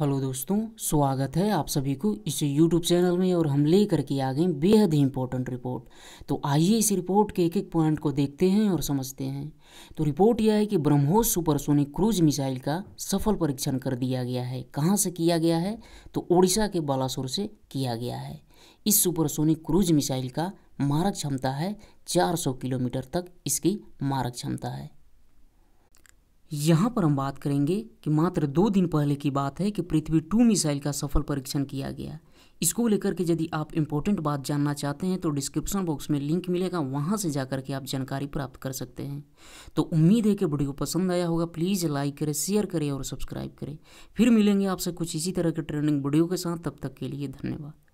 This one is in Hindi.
हेलो दोस्तों स्वागत है आप सभी को इस यूट्यूब चैनल में और हम ले करके आ गए बेहद ही इम्पोर्टेंट रिपोर्ट तो आइए इस रिपोर्ट के एक एक पॉइंट को देखते हैं और समझते हैं तो रिपोर्ट यह है कि ब्रह्मोस सुपरसोनिक क्रूज मिसाइल का सफल परीक्षण कर दिया गया है कहाँ से किया गया है तो ओडिशा के बालासोर से किया गया है इस सुपरसोनिक क्रूज मिसाइल का मारक क्षमता है चार किलोमीटर तक इसकी मारक क्षमता है यहाँ पर हम बात करेंगे कि मात्र दो दिन पहले की बात है कि पृथ्वी टू मिसाइल का सफल परीक्षण किया गया इसको लेकर के यदि आप इम्पोर्टेंट बात जानना चाहते हैं तो डिस्क्रिप्शन बॉक्स में लिंक मिलेगा वहाँ से जा कर के आप जानकारी प्राप्त कर सकते हैं तो उम्मीद है कि वीडियो पसंद आया होगा प्लीज़ लाइक करें शेयर करें और सब्सक्राइब करें फिर मिलेंगे आपसे कुछ इसी तरह के ट्रेंडिंग वीडियो के साथ तब तक के लिए धन्यवाद